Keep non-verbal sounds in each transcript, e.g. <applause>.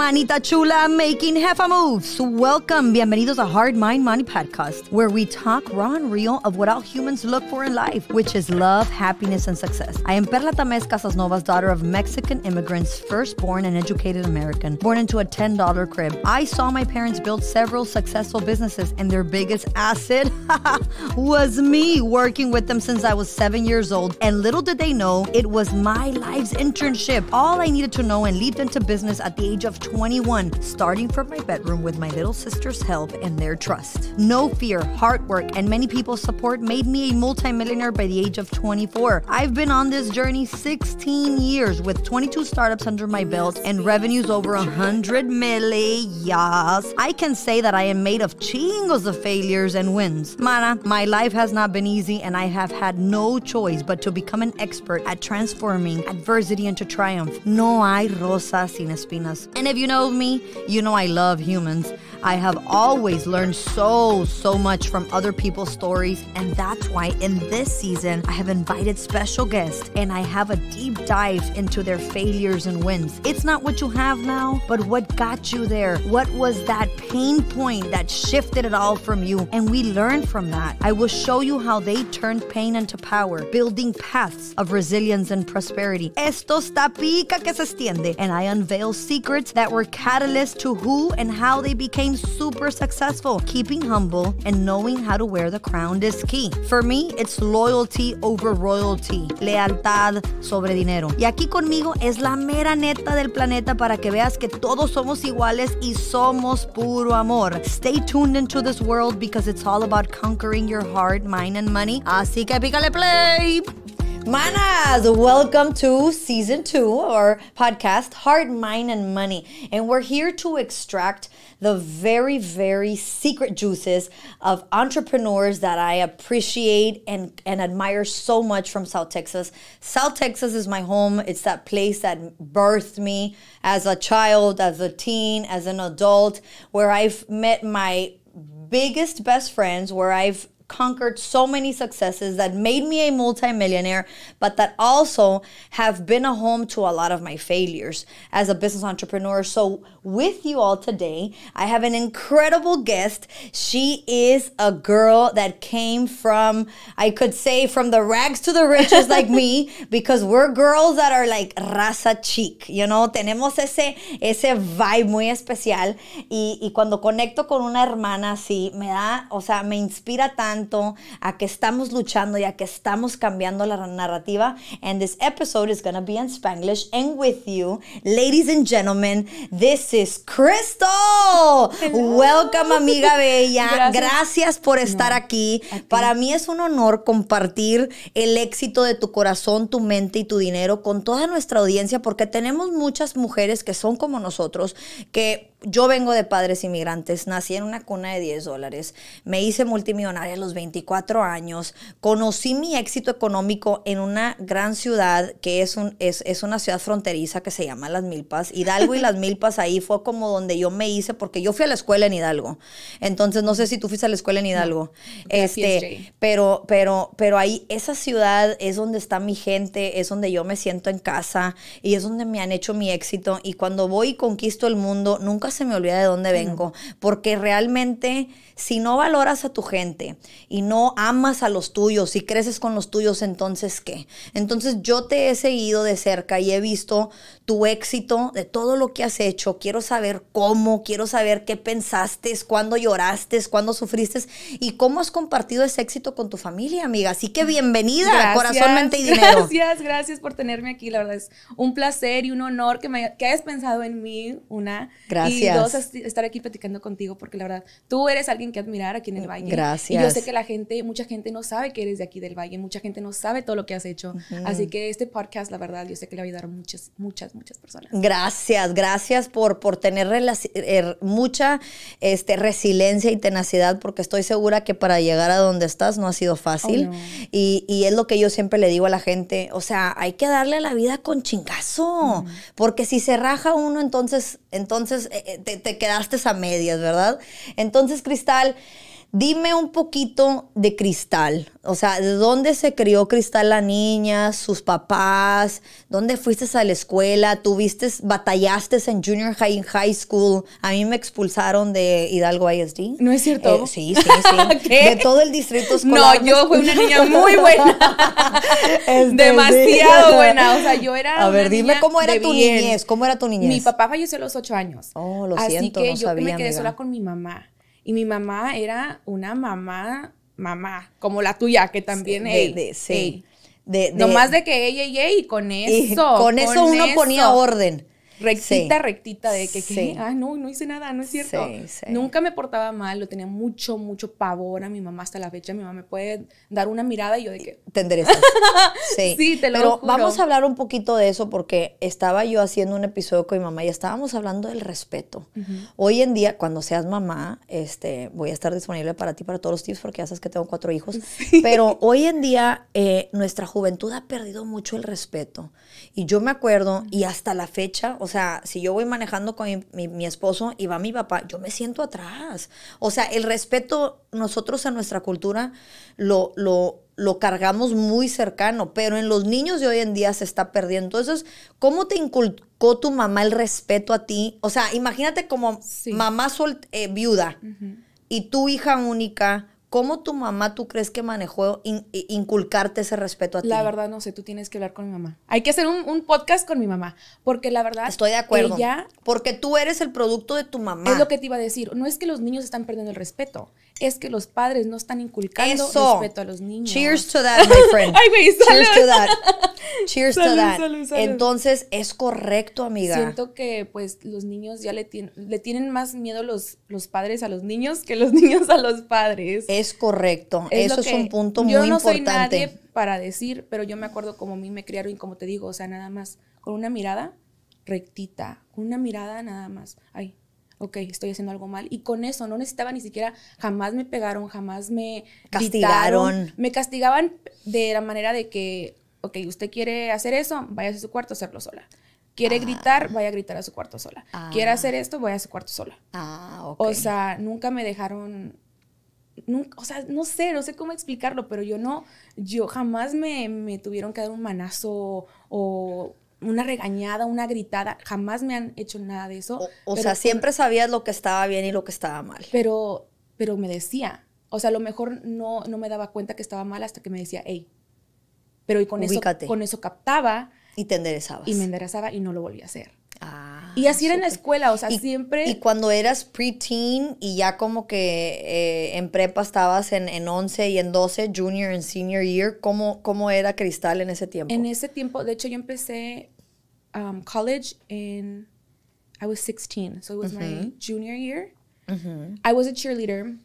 manita chula making hefa moves. Welcome, bienvenidos a Hard Mind Money Podcast, where we talk raw and real of what all humans look for in life, which is love, happiness, and success. I am Perla Tamés Casasnovas, daughter of Mexican immigrants, firstborn and educated American, born into a $10 crib. I saw my parents build several successful businesses, and their biggest asset <laughs> was me working with them since I was seven years old. And little did they know, it was my life's internship. All I needed to know and lead them to business at the age of 20. 21, starting from my bedroom with my little sister's help and their trust. No fear, hard work, and many people's support made me a multimillionaire by the age of 24. I've been on this journey 16 years with 22 startups under my belt and revenues over 100 milli. Yes, I can say that I am made of chingos of failures and wins. Mana, my life has not been easy and I have had no choice but to become an expert at transforming adversity into triumph. No hay rosas sin espinas. And if you know me, you know I love humans. I have always learned so, so much from other people's stories, and that's why in this season I have invited special guests and I have a deep dive into their failures and wins. It's not what you have now, but what got you there. What was that pain point that shifted it all from you? And we learn from that. I will show you how they turned pain into power, building paths of resilience and prosperity. Esto está pica que se extiende. And I unveil secrets that were catalysts to who and how they became super successful. Keeping humble and knowing how to wear the crown is key. For me, it's loyalty over royalty, lealtad sobre dinero. Y aquí conmigo es la mera neta del planeta para que veas que todos somos iguales y somos puro amor. Stay tuned into this world because it's all about conquering your heart, mind and money. Así que pícale play. Manas, welcome to season two of our podcast, Heart, Mind, and Money. And we're here to extract the very, very secret juices of entrepreneurs that I appreciate and, and admire so much from South Texas. South Texas is my home. It's that place that birthed me as a child, as a teen, as an adult, where I've met my biggest best friends, where I've conquered so many successes that made me a multimillionaire, but that also have been a home to a lot of my failures as a business entrepreneur. So, with you all today, I have an incredible guest. She is a girl that came from, I could say, from the rags to the riches, like me, <laughs> because we're girls that are like raza chic, you know, tenemos ese, ese vibe muy especial. Y, y cuando conecto con una hermana así, me da, o sea, me inspira tanto a que estamos luchando y a que estamos cambiando la narrativa. And this episode is going to be in Spanglish. And with you, ladies and gentlemen, this is Crystal. Welcome, amiga bella. <laughs> Gracias, por estar aquí. Para mí es un honor compartir el éxito de tu corazón, tu mente y tu dinero con toda nuestra audiencia porque tenemos muchas mujeres que son como nosotros, que yo vengo de padres inmigrantes, nací en una cuna de 10 dólares, me hice multimillonaria los 24 años, conocí mi éxito económico en una gran ciudad que es, un, es, una ciudad fronteriza que se llama Las Milpas. Hidalgo y Las <laughs> Milpas ahí fue como donde yo me hice, porque yo fui a la escuela en Hidalgo. Entonces, no sé si tú fuiste a la escuela en Hidalgo. Este, pero, pero, pero ahí, esa ciudad es donde está mi gente, es donde yo me siento en casa y es donde me han hecho mi éxito. Y cuando voy y conquisto el mundo, nunca se me olvida de dónde vengo, porque realmente si no valoras a tu gente, y no amas a los tuyos y creces con los tuyos, entonces ¿qué? Entonces yo te he seguido de cerca y he visto tu éxito, de todo lo que has hecho. Quiero saber cómo, quiero saber qué pensaste, cuándo lloraste, cuándo sufriste y cómo has compartido ese éxito con tu familia, amiga. Así que bienvenida, gracias, corazón, mente y dinero. <laughs> Gracias, gracias por tenerme aquí. La verdad es un placer y un honor que, me, que hayas pensado en mí, una. Gracias. Y dos, estar aquí platicando contigo porque la verdad, tú eres alguien que admirar aquí en el Valle. Gracias. Y yo sé que la gente, mucha gente no sabe que eres de aquí del Valle, mucha gente no sabe todo lo que has hecho. Así que este podcast, la verdad, yo sé que le va a ayudar muchas, muchas, muchas personas. Gracias, gracias por, por tener er, mucha este, resiliencia y tenacidad, porque estoy segura que para llegar a donde estás no ha sido fácil. Oh, y, es lo que yo siempre le digo a la gente, o sea, hay que darle a la vida con chingazo, porque si se raja uno, entonces, entonces eh, eh, te quedaste a medias, ¿verdad? Entonces, Cristal... Dime un poquito de Cristal, o sea, ¿de dónde se crió Cristal la niña, sus papás? ¿Dónde fuiste a la escuela? ¿Tuviste, batallaste en junior high, en high school? A mí me expulsaron de Hidalgo ISD. ¿No es cierto? Eh, sí, sí, sí. <laughs> De todo el distrito escolar. No, yo fui una niña muy buena. <laughs> Demasiado buena, o sea, yo era A ver, dime cómo era tu niñez, cómo era tu niñez. Mi papá falleció a los ocho años. Oh, lo Así siento, que yo me quedé sola con mi mamá. Y mi mamá era una mamá, mamá, como la tuya, que también, sí, de, de, sí. De, que ella y y con eso. con, eso uno ponía orden rectita, rectita de que, sí. Ah, no, no hice nada, no es cierto. Nunca me portaba mal, lo tenía mucho, mucho pavor a mi mamá hasta la fecha. Mi mamá me puede dar una mirada y yo de que... Te enderezas. <laughs> sí. te lo Pero vamos a hablar un poquito de eso porque estaba yo haciendo un episodio con mi mamá y estábamos hablando del respeto. Hoy en día, cuando seas mamá, este, voy a estar disponible para ti, para todos los tips, porque ya sabes que tengo cuatro hijos. Pero hoy en día, eh, nuestra juventud ha perdido mucho el respeto. Y yo me acuerdo, y hasta la fecha, o sea, si yo voy manejando con mi, esposo y va mi papá, yo me siento atrás. O sea, el respeto nosotros a nuestra cultura lo, lo, lo cargamos muy cercano, pero en los niños de hoy en día se está perdiendo. Entonces, ¿cómo te inculcó tu mamá el respeto a ti? O sea, imagínate como mamá eh, viuda y tu hija única ¿Cómo tu mamá tú crees que manejó inculcarte ese respeto a ti? La verdad no sé, tú tienes que hablar con mi mamá. Hay que hacer un, podcast con mi mamá, porque la verdad... Estoy de acuerdo. porque tú eres el producto de tu mamá. Es lo que te iba a decir. No es que los niños están perdiendo el respeto, es que los padres no están inculcando respeto a los niños. Cheers to that, my friend. <laughs> Ay, Cheers to that. Cheers salud, to that. Entonces, es correcto, amiga. Siento que pues los niños ya le, tienen le tienen más miedo los, los padres a los niños que los <laughs> niños a los padres. Es correcto. Eso es un punto muy yo no para decir, pero yo me acuerdo como a mí me criaron y como te digo, o sea, nada más con una mirada rectita, con una mirada nada más. Ay, ok, estoy haciendo algo mal. Y con eso no necesitaba ni siquiera, jamás me pegaron, jamás me castigaron. Me castigaban de la manera de que, ok, usted quiere hacer eso, vaya a su cuarto a hacerlo sola. Quiere ah. gritar, vaya a gritar a su cuarto sola. Quiere ah. hacer esto, vaya a su cuarto sola. Ah, O sea, nunca me dejaron o sea, no sé, no sé cómo explicarlo, pero yo no, yo jamás me, me tuvieron que dar un manazo o una regañada, una gritada, jamás me han hecho nada de eso. O, sea, siempre sabías lo que estaba bien y lo que estaba mal. Pero, pero me decía, o sea, a lo mejor no, no me daba cuenta que estaba mal hasta que me decía, hey, pero y con eso, con eso captaba. Y Y me enderezaba y no lo volví a hacer. Y así era en la escuela, o sea, siempre. Y cuando eras preteen y ya como que eh, en prepa estabas en, en 11 y en 12, junior y senior year, ¿cómo, ¿cómo era Cristal en ese tiempo? En ese tiempo, de hecho, yo empecé um, college en. I was 16, so it was my junior year. I was a cheerleader.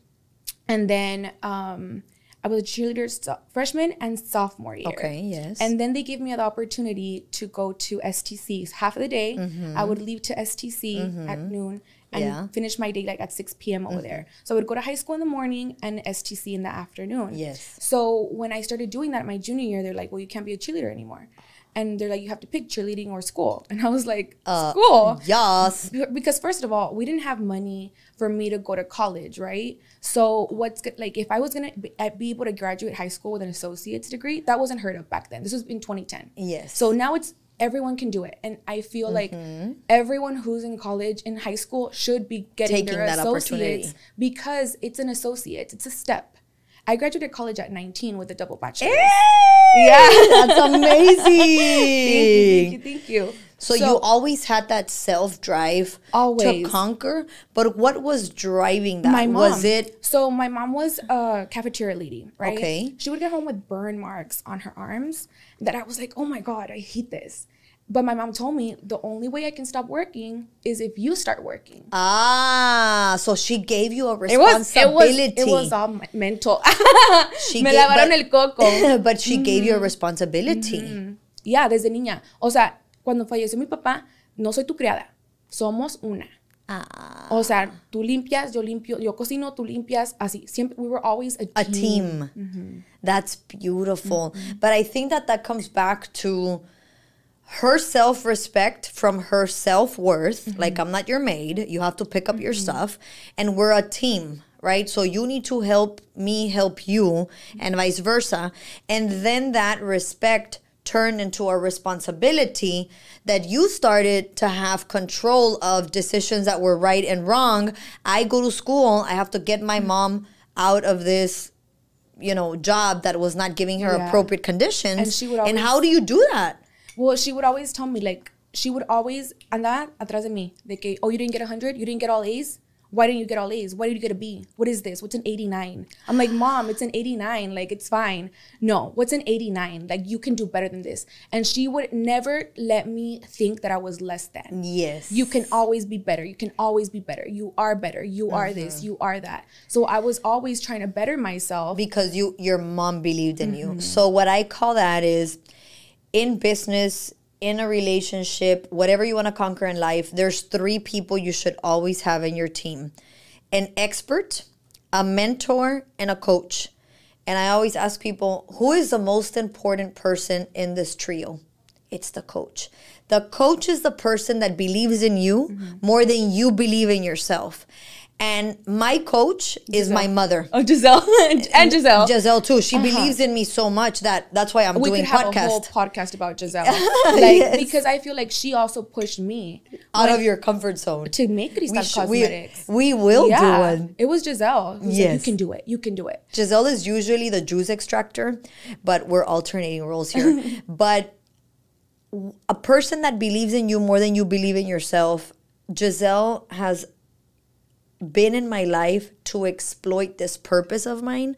And then um, I was a cheerleader so- freshman and sophomore year. Okay, yes. And then they gave me the opportunity to go to STC. half of the day, mm-hmm. I would leave to STC mm-hmm. at noon and yeah. finish my day like at 6 p.m. over mm-hmm. there. So I would go to high school in the morning and STC in the afternoon. Yes. So when I started doing that my junior year, they're like, well, you can't be a cheerleader anymore and they're like, you have to pick cheerleading or school. <laughs> And I was like, uh, school? Yes. Because first of all, we didn't have money for me to go to college, right? So what's good, like if I was gonna be able to graduate high school with an associate's degree, that wasn't heard of back then. This was in 2010. Yes. So now it's everyone can do it and i feel mm-hmm. like everyone who's in college in high school should be getting Taking their associates because it's an associate it's a step I graduated college at 19 with a double bachelor's. Yeah, <laughs> that's amazing. thank, you, thank you, So, so you always had that self drive to conquer, but what was driving that? My mom. Was it so? My mom was a cafeteria lady, right? Okay. She would get home with burn marks on her arms that I was like, oh my god, I hate this. But my mom told me the only way I can stop working is if you start working. Ah, so she gave you a responsibility. It was, it was, it was all mental. <laughs> she Me gave, lavaron but, el coco. <laughs> but she mm-hmm. gave you a mm-hmm. responsibility. Mm-hmm. Yeah, desde niña. O sea, cuando falleció mi papá, no soy tu criada. Somos una. Ah. O sea, tú limpias, yo limpio, yo cocino, tú limpias, así. Siempre, we were always a, a team. Mm-hmm. That's beautiful. Mm-hmm. But I think that that comes back to her self respect from her self worth. Mm-hmm. Like, I'm not your maid. You have to pick up mm-hmm. your stuff. And we're a team, right? So you need to help me help you, and vice versa. And then that respect turned into a responsibility that you started to have control of decisions that were right and wrong. I go to school, I have to get my mm-hmm. mom out of this you know job that was not giving her yeah. appropriate conditions and, she would always, and how do you do that well, she would always tell me, like, she would always that, atrás de mí. De que, oh, you didn't get 100? You didn't get all A's? Why didn't you get all A's? Why did you get a B? What is this? What's an 89? I'm like, mom, it's an 89. Like, it's fine. No, what's an 89? Like, you can do better than this. And she would never let me think that I was less than. Yes. You can always be better. You can always be better. You are better. You are mm-hmm. this. You are that. So I was always trying to better myself. Because you your mom believed in mm-hmm. you. So what I call that is in business, in a relationship, whatever you want to conquer in life, there's three people you should always have in your team an expert, a mentor, and a coach. And I always ask people, who is the most important person in this trio? It's the coach. The coach is the person that believes in you mm-hmm. more than you believe in yourself. And my coach Giselle. is my mother. Oh, Giselle <laughs> and Giselle. Giselle too. She uh -huh. believes in me so much that that's why I'm we doing could have podcast. a whole podcast about Giselle, <laughs> like yes. because I feel like she also pushed me out of your comfort zone to make these we cosmetics. We, we will yeah. do one. It was Giselle. Yes, said, you can do it. You can do it. Giselle is usually the juice extractor, but we're alternating roles here. <laughs> but a person that believes in you more than you believe in yourself Giselle has been in my life to exploit this purpose of mine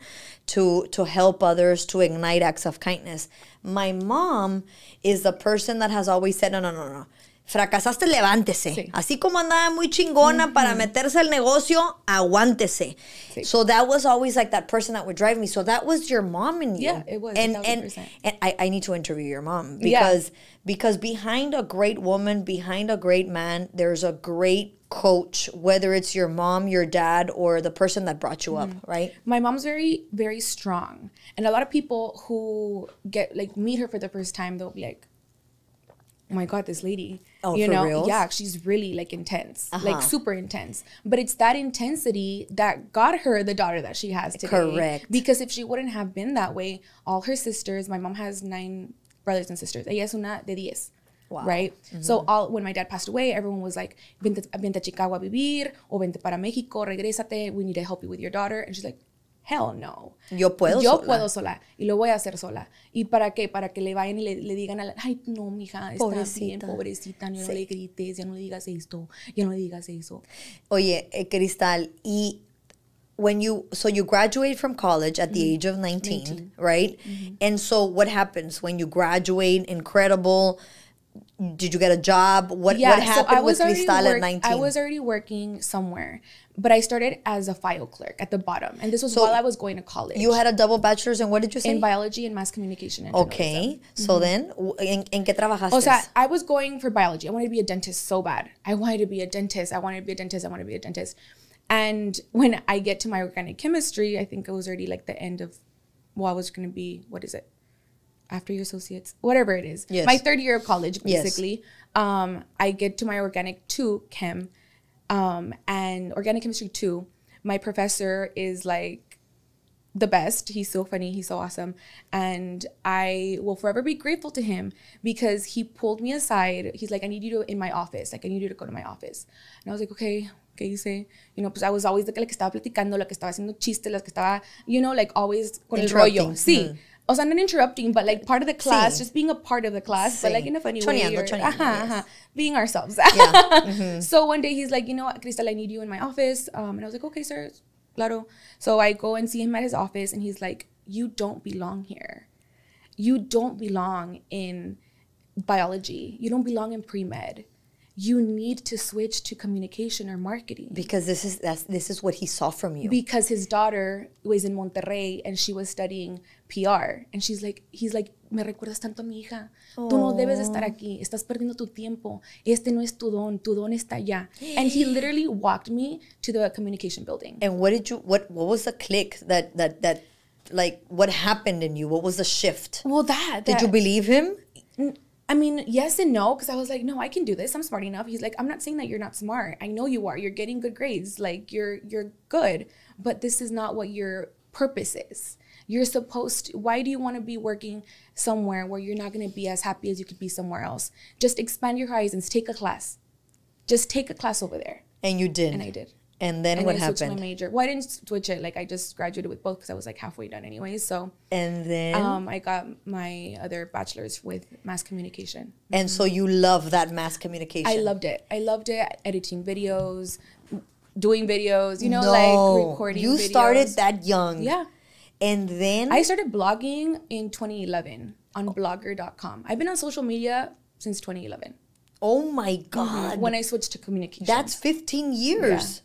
to to help others to ignite acts of kindness my mom is the person that has always said no no no no fracasaste, levántese. Sí. Así como andaba muy chingona mm -hmm. para mm-hmm. meterse al negocio, aguántese. Sí. So that was always like that person that would drive me. So that was your mom and you. Yeah, it was. And 100%. and, and I, I, need to interview your mom because yeah. because behind a great woman, behind a great man, there's a great coach, whether it's your mom, your dad, or the person that brought you up, mm right? My mom's very, very strong. And a lot of people who get like meet her for the first time, they'll be like, oh my God, this lady. Oh, you know, reals? yeah, she's really like intense, uh-huh. like super intense. But it's that intensity that got her the daughter that she has today. Correct. Because if she wouldn't have been that way, all her sisters, my mom has nine brothers and sisters. Ella es una de diez. Wow. Right? Mm-hmm. So all when my dad passed away, everyone was like, vente, vente a Chicago a vivir, o vente para México, regresate, we need to help you with your daughter. And she's like, hell no. Yo puedo Yo sola. puedo sola. Y lo voy a hacer sola. ¿Y para qué? Para que le vayan y le, le digan a la, ay, no, mija, está pobrecita. bien, pobrecita, sí. no le grites, ya no le digas esto, ya no le digas eso. Oye, eh, Cristal, y when you so you graduate from college at the mm-hmm. age of 19, 19. right? Mm-hmm. And so what happens when you graduate incredible did you get a job? What yeah, what happened so with Cristal at 19? I was already working somewhere, but I started as a file clerk at the bottom, and this was so while I was going to college. You had a double bachelor's, and what did you say? In biology and mass communication. And okay, so mm-hmm. then, ¿en, en qué trabajaste? O sea, I was going for biology. I wanted to be a dentist so bad. I wanted to be a dentist. I wanted to be a dentist. I wanted to be a dentist. And when I get to my organic chemistry, I think it was already like the end of, well, I was going to be what is it? after your associates, whatever it is. Yes. My third year of college, basically. Yes. Um, I get to my organic two chem, um, and organic chemistry two. My professor is like the best. He's so funny. He's so awesome, and I will forever be grateful to him because he pulled me aside. He's like, "I need you to in my office. Like, I need you to go to my office." And I was like, "Okay, okay, you say, you know, because I was always like, la que estaba platicando, la que estaba haciendo chistes, la que estaba, you know, like always con el rollo. Sí. Mm also oh, not interrupting, but like part of the class, sí. just being a part of the class, sí. but like in a funny Choneando, way. Choneando, uh-huh, uh-huh, being ourselves. Yeah. <laughs> mm-hmm. So one day he's like, you know what, I need you in my office. Um, and I was like, okay, sir, claro. So I go and see him at his office, and he's like, you don't belong here. You don't belong in biology. You don't belong in pre med you need to switch to communication or marketing because this is that's this is what he saw from you because his daughter was in Monterrey and she was studying PR and she's like he's like me recuerdas tanto a mi hija Aww. tú no debes estar aquí estás perdiendo tu tiempo este no es tu don tu don está allá and he <gasps> literally walked me to the communication building and what did you what what was the click that that that like what happened in you what was the shift well that, that did you believe him I mean, yes and no, because I was like, no, I can do this. I'm smart enough. He's like, I'm not saying that you're not smart. I know you are. You're getting good grades. Like you're you're good, but this is not what your purpose is. You're supposed to, why do you want to be working somewhere where you're not going to be as happy as you could be somewhere else? Just expand your horizons, take a class. Just take a class over there. And you did. And I did. And then and what then happened? my major. Well, I didn't switch it. Like I just graduated with both because I was like halfway done anyway. So and then um, I got my other bachelor's with mass communication. And mm-hmm. so you love that mass communication. I loved it. I loved it. Editing videos, doing videos. You know, no. like recording. You videos. started that young. Yeah. And then I started blogging in 2011 on oh. blogger.com. I've been on social media since 2011. Oh my god! Mm-hmm. When I switched to communication, that's 15 years. Yeah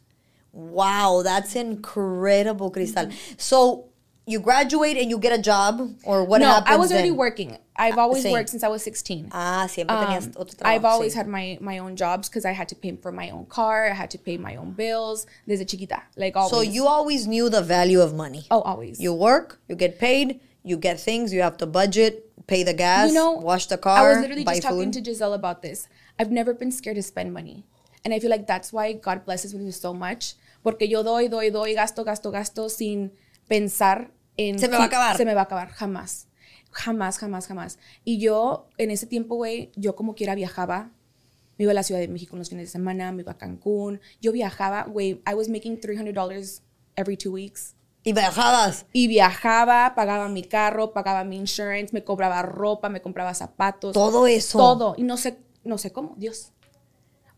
Wow, that's incredible, Cristal. Mm-hmm. So you graduate and you get a job or what no, happens I was already then? working. I've ah, always Same. worked since I was 16. Ah, siempre um, tenías otro trabajo. I've always had my my own jobs because I had to pay for my own car, I had to pay my own bills desde chiquita, like always. So you always knew the value of money. Oh, always. You work, you get paid, you get things, you have to budget, pay the gas, you know, wash the car, I was literally just food. talking to Giselle about this. I've never been scared to spend money. And I feel like that's why God blesses me so much porque yo doy, doy, doy, gasto, gasto, gasto sin pensar en... Se me va a acabar. Se me va a acabar, jamás. Jamás, jamás, jamás. Y yo en ese tiempo, güey, yo como quiera viajaba. Me iba a la Ciudad de México los fines de semana, me iba a Cancún. Yo viajaba, güey, I was making $300 every two weeks. Y viajabas. Y viajaba, pagaba mi carro, pagaba mi insurance, me cobraba ropa, me compraba zapatos. Todo eso. Todo. Y no sé, no sé cómo, Dios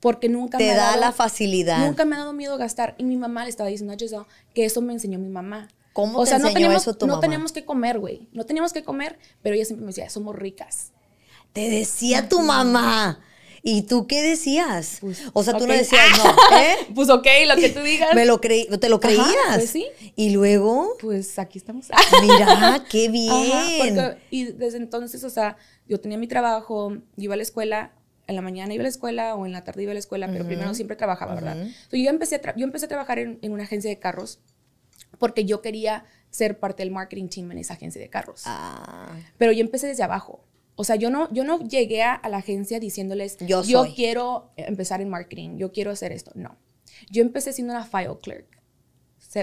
porque nunca me da dado, la facilidad. Nunca me ha dado miedo gastar. Y mi mamá le estaba diciendo a que eso me enseñó mi mamá. ¿Cómo sea, te enseñó no teníamos, eso tu no teníamos que comer, güey. No teníamos que comer, pero ella siempre me decía, somos ricas. Te decía tu mm. mamá. ¿Y tú qué decías? Pues, o sea, tú no decías <laughs> no. ¿eh? pues ok, lo que tú digas. Me lo creí, te lo pues, creías. sí. Y luego. Pues aquí estamos. Mira, <laughs> qué bien. y desde entonces, o sea, yo tenía mi trabajo, iba a la escuela, en la mañana iba a la escuela o en la tarde iba a la escuela, pero primero siempre trabajaba, ¿verdad? Entonces, yo, empecé a yo empecé a trabajar en, una agencia de carros porque yo quería ser parte del marketing team en esa agencia de carros. Ah. Pero yo empecé desde abajo. O sea, yo no, yo no llegué a, la agencia diciéndoles, yo, quiero empezar en marketing, yo quiero hacer esto. No. Yo empecé siendo una file clerk.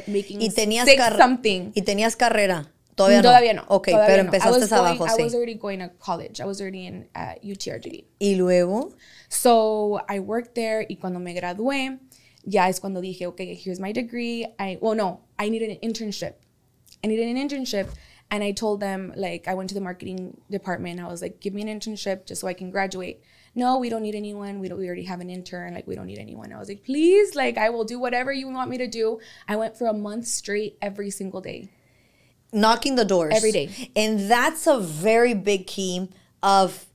Making y tenías something. Y tenías carrera. Todavía, todavía no. Ok, todavía pero empezaste abajo, sí. I was already going to college. I was already in uh, UTRGV. ¿Y luego? So, I worked there y cuando me gradué, ya es cuando dije, okay, here's my degree. I, well, no, I needed an internship. I needed an internship. And I told them, like, I went to the marketing department. I was like, give me an internship just so I can graduate. No, we don't need anyone. We, don't, we already have an intern. Like, we don't need anyone. I was like, please, like, I will do whatever you want me to do. I went for a month straight every single day knocking the doors every day. And that's a very big key of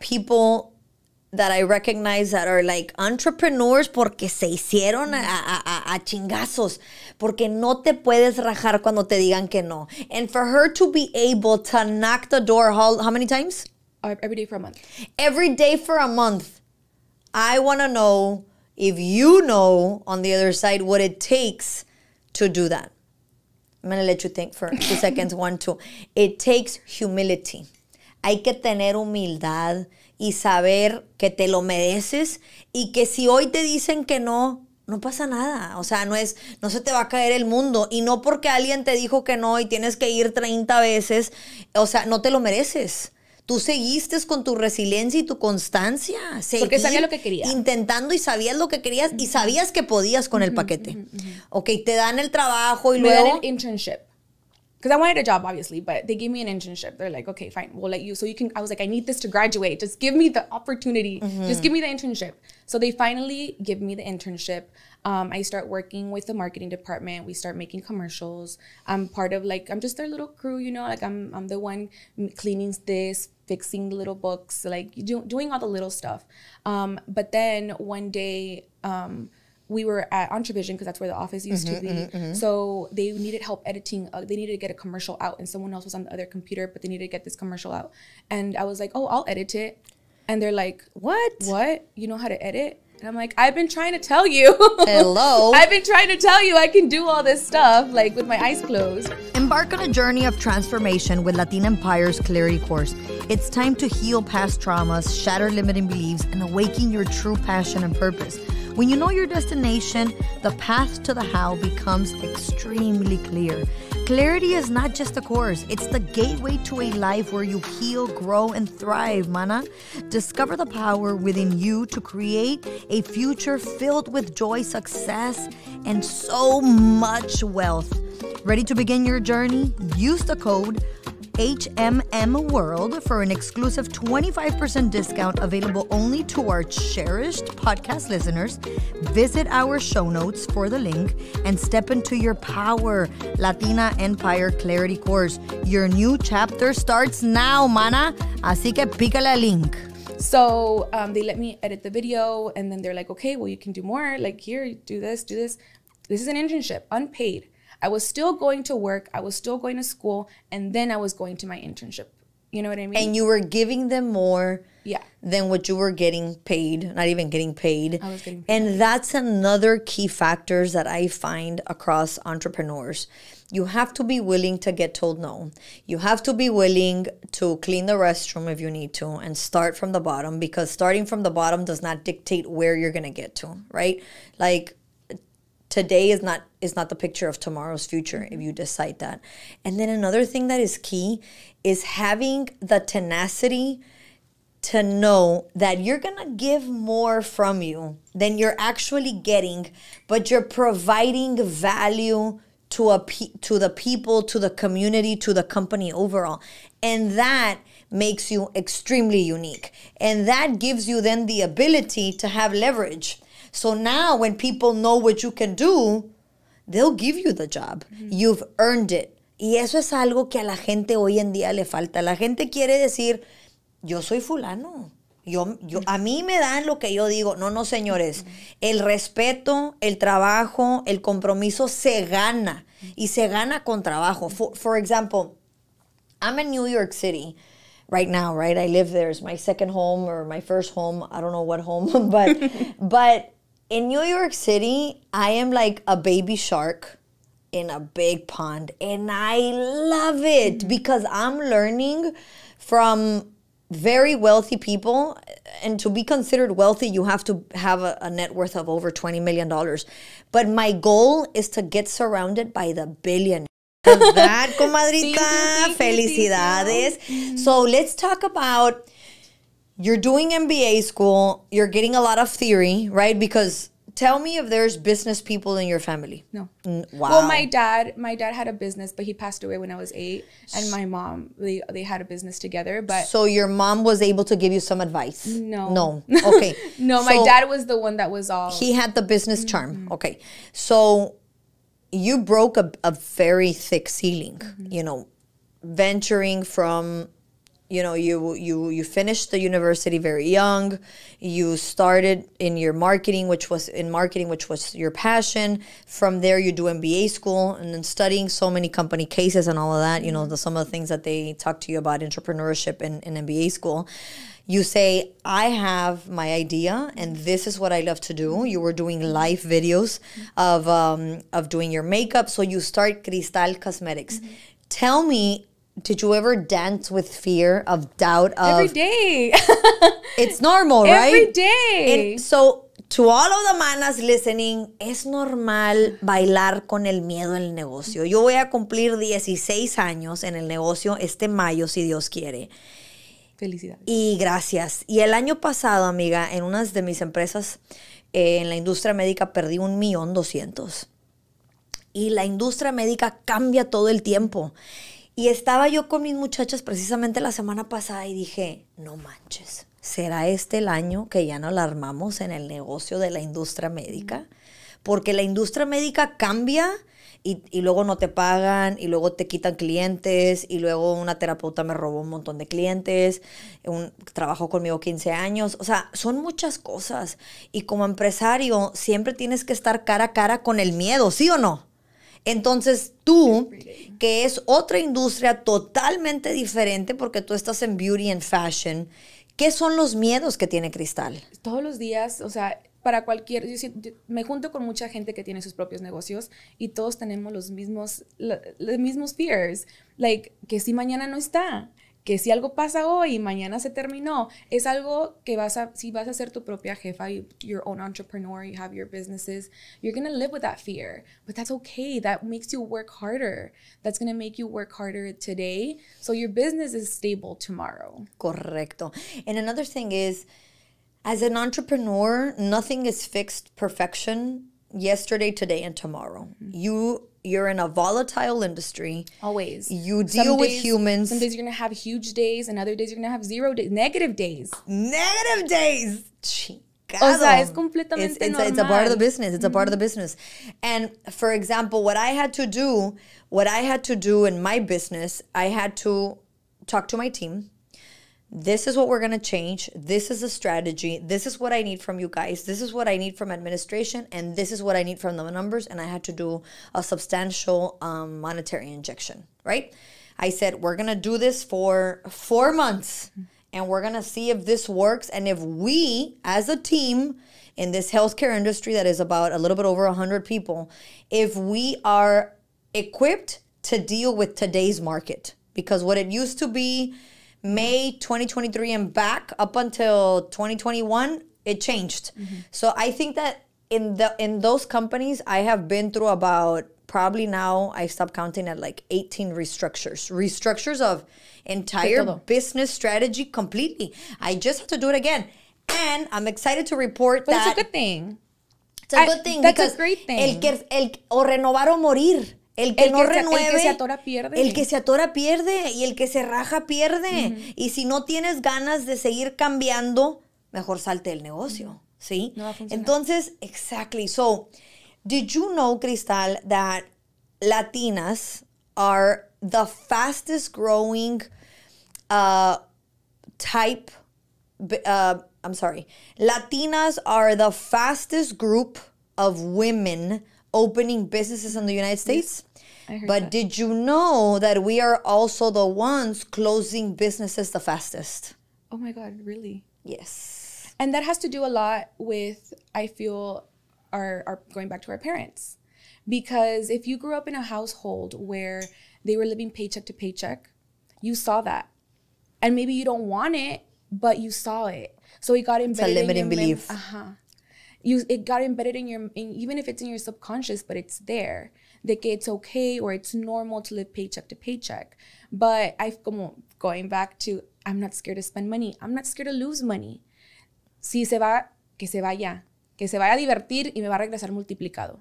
people that I recognize that are like entrepreneurs porque se hicieron a, a, a, chingazos, porque no te puedes rajar cuando te digan que no. And for her to be able to knock the door, how, how many times? Uh, every day for a month. Every day for a month. I want to know if you know on the other side what it takes to do that. I'm gonna let you think for two seconds, one, two. It takes humility. Hay que tener humildad y saber que te lo mereces y que si hoy te dicen que no, no pasa nada. O sea, no es, no se te va a caer el mundo. Y no porque alguien te dijo que no y tienes que ir 30 veces, o sea, no te lo mereces. Tú seguiste con tu resiliencia y tu constancia. Porque sabía lo que querías. Intentando y sabías lo que querías y sabías que podías con el paquete. Ok, te dan el trabajo y Me luego... Dan el internship. because I wanted a job, obviously, but they gave me an internship. They're like, okay, fine, we'll let you. So you can, I was like, I need this to graduate. Just give me the opportunity. Mm -hmm. Just give me the internship. So they finally give me the internship. Um, I start working with the marketing department. We start making commercials. I'm part of like, I'm just their little crew, you know, like I'm, I'm the one cleaning this, fixing little books, like do, doing all the little stuff. Um, but then one day, um, we were at Entrevision because that's where the office used mm-hmm, to be. Mm-hmm, mm-hmm. So they needed help editing. Uh, they needed to get a commercial out, and someone else was on the other computer, but they needed to get this commercial out. And I was like, "Oh, I'll edit it." And they're like, "What? What? You know how to edit?" And I'm like, I've been trying to tell you. <laughs> Hello. I've been trying to tell you I can do all this stuff, like with my eyes closed. Embark on a journey of transformation with Latin Empire's Clarity Course. It's time to heal past traumas, shatter limiting beliefs, and awaken your true passion and purpose. When you know your destination, the path to the how becomes extremely clear. Clarity is not just a course, it's the gateway to a life where you heal, grow, and thrive, mana. Discover the power within you to create a future filled with joy, success, and so much wealth. Ready to begin your journey? Use the code HMM World for an exclusive 25% discount available only to our cherished podcast listeners. Visit our show notes for the link and step into your Power Latina Empire Clarity course. Your new chapter starts now, mana. Así que pica al link. So um, they let me edit the video, and then they're like, okay, well, you can do more. Like, here, do this, do this. This is an internship, unpaid I was still going to work, I was still going to school, and then I was going to my internship. You know what I mean? And you were giving them more yeah. than what you were getting paid, not even getting paid. I was getting paid. And that's another key factors that I find across entrepreneurs. You have to be willing to get told no. You have to be willing to clean the restroom if you need to and start from the bottom because starting from the bottom does not dictate where you're going to get to, right? Like today is not is not the picture of tomorrow's future if you decide that and then another thing that is key is having the tenacity to know that you're gonna give more from you than you're actually getting but you're providing value to a pe- to the people to the community to the company overall and that makes you extremely unique and that gives you then the ability to have leverage So now when people know what you can do, they'll give you the job. You've earned it. Y eso es algo que a la gente hoy en día le falta. La gente quiere decir, yo soy fulano. Yo, yo, a mí me dan lo que yo digo. No, no, señores. El respeto, el trabajo, el compromiso se gana. Y se gana con trabajo. For, for example, I'm in New York City right now, right? I live there. It's my second home or my first home. I don't know what home, <laughs> but but in New York City, I am like a baby shark in a big pond. And I love it mm-hmm. because I'm learning from very wealthy people. And to be considered wealthy, you have to have a, a net worth of over $20 million. But my goal is to get surrounded by the billionaires. <laughs> that, comadrita, felicidades. Mm-hmm. So let's talk about you're doing MBA school, you're getting a lot of theory, right? Because tell me if there's business people in your family. No. wow. Well, my dad, my dad had a business, but he passed away when I was eight, and my mom, they they had a business together, but. So your mom was able to give you some advice. No. No. Okay. <laughs> no, so my dad was the one that was all. He had the business mm-hmm. charm. Mm -hmm. Okay, so you broke a, a very thick ceiling. Mm -hmm. You know, venturing from you know you you you finished the university very young you started in your marketing which was in marketing which was your passion from there you do mba school and then studying so many company cases and all of that you know the, some of the things that they talk to you about entrepreneurship in, in mba school you say i have my idea and this is what i love to do you were doing live videos of um, of doing your makeup so you start cristal cosmetics mm-hmm. tell me did you ever dance with fear of doubt of every day <laughs> it's normal right every day and so to all of the manas listening es normal bailar con el miedo en el negocio yo voy a cumplir 16 años en el negocio este mayo si Dios quiere felicidades y gracias y el año pasado amiga en una de mis empresas eh, en la industria médica perdí un millón doscientos y la industria médica cambia todo el tiempo y estaba yo con mis muchachas precisamente la semana pasada y dije, no manches, ¿será este el año que ya no alarmamos en el negocio de la industria médica? Porque la industria médica cambia y, luego no te pagan y luego te quitan clientes y luego una terapeuta me robó un montón de clientes, un, trabajo conmigo 15 años, o sea, son muchas cosas. Y como empresario siempre tienes que estar cara a cara con el miedo, ¿sí o no? Entonces tú, que es otra industria totalmente diferente porque tú estás en beauty and fashion, ¿qué son los miedos que tiene Cristal? Todos los días, o sea, para cualquier, me junto con mucha gente que tiene sus propios negocios y todos tenemos los mismos, los mismos fears, like que si mañana no está, que si algo pasa hoy y mañana se terminó, es algo que vas a, si vas a ser tu propia jefa, you, your own entrepreneur, you have your businesses, you're going to live with that fear. But that's okay. That makes you work harder. That's going to make you work harder today. So your business is stable tomorrow. Correcto. And another thing is, as an entrepreneur, nothing is fixed perfection yesterday, today, and tomorrow. Mm-hmm. You you're in a volatile industry. Always. You deal with humans. Some days you're gonna have huge days, and other days you're gonna have zero days, negative days. Negative days. Chingado. O sea, es completamente it's, it's, a, it's, a part of the business. It's mm-hmm. a part of the mm-hmm. business. And for example, what I had to do, what I had to do in my business, I had to talk to my team this is what we're going to change. This is a strategy. This is what I need from you guys. This is what I need from administration. And this is what I need from the numbers. And I had to do a substantial um, monetary injection, right? I said, we're going to do this for four months and we're going to see if this works. And if we, as a team in this healthcare industry that is about a little bit over 100 people, if we are equipped to deal with today's market, because what it used to be, May 2023 and back up until 2021, it changed. Mm-hmm. So I think that in the in those companies, I have been through about probably now I stop counting at like 18 restructures, restructures of entire business strategy completely. I just have to do it again. And I'm excited to report but that. It's a good thing. It's a I, good thing. That's a great thing. El que, el, o renovar o morir. El que no renueve. el que se atora pierde. El que se atora pierde y el que se raja pierde. Y si no tienes ganas de seguir cambiando, mejor salte el negocio. ¿Sí? Entonces, exactly. So, did you know, Cristal, that Latinas are the fastest growing uh, type? Uh, I'm sorry. Latinas are the fastest group of women opening businesses in the United States. But that. did you know that we are also the ones closing businesses the fastest? Oh my God, really? Yes. And that has to do a lot with, I feel, our, our going back to our parents. Because if you grew up in a household where they were living paycheck to paycheck, you saw that. And maybe you don't want it, but you saw it. So it got embedded. It's a limiting in your belief. uh huh. You it got embedded in your in, even if it's in your subconscious, but it's there. de que it's okay or it's normal to live paycheck to paycheck. But I've como going back to I'm not scared to spend money. I'm not scared to lose money. Si se va, que se vaya, que se vaya a divertir y me va a regresar multiplicado.